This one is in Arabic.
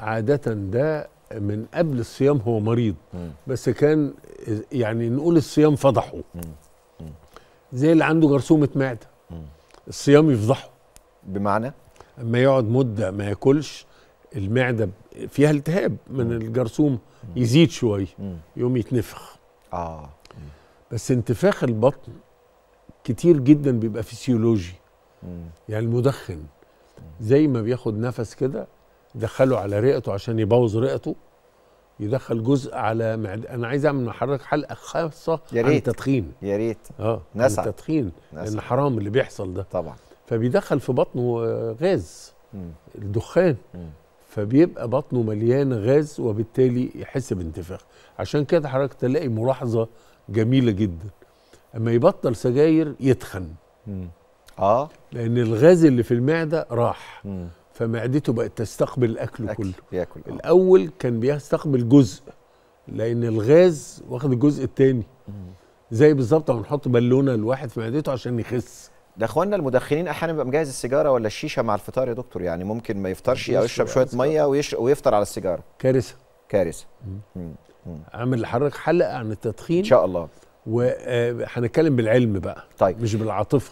عادة ده من قبل الصيام هو مريض مم. بس كان يعني نقول الصيام فضحه مم. مم. زي اللي عنده جرثومة معدة الصيام يفضحه بمعنى اما يقعد مدة ما ياكلش المعدة فيها التهاب من الجرثومة يزيد شوية يقوم يتنفخ اه بس انتفاخ البطن كتير جدا بيبقى فسيولوجي يعني المدخن زي ما بياخد نفس كده يدخله على رئته عشان يبوظ رئته يدخل جزء على معد... انا عايز اعمل مع حضرتك حلقه خاصه يا ريت. عن التدخين يا ريت اه عن التدخين لان حرام اللي بيحصل ده طبعا فبيدخل في بطنه آه، غاز مم. الدخان مم. فبيبقى بطنه مليان غاز وبالتالي يحس بانتفاخ عشان كده حضرتك تلاقي ملاحظه جميله جدا اما يبطل سجاير يتخن مم. اه لان الغاز اللي في المعده راح مم. فمعدته بقت تستقبل الاكل أكل كله بياكل آه. الاول كان بيستقبل جزء لان الغاز واخد الجزء الثاني زي بالظبط لما نحط بالونه لواحد في معدته عشان يخس ده اخواننا المدخنين احيانا بيبقى مجهز السيجاره ولا الشيشه مع الفطار يا دكتور يعني ممكن ما يفطرش او يشرب شويه ميه ويفطر على السيجاره كارثه كارثه عامل لحضرتك حلقه عن التدخين ان شاء الله وهنتكلم آه، بالعلم بقى طيب مش بالعاطفه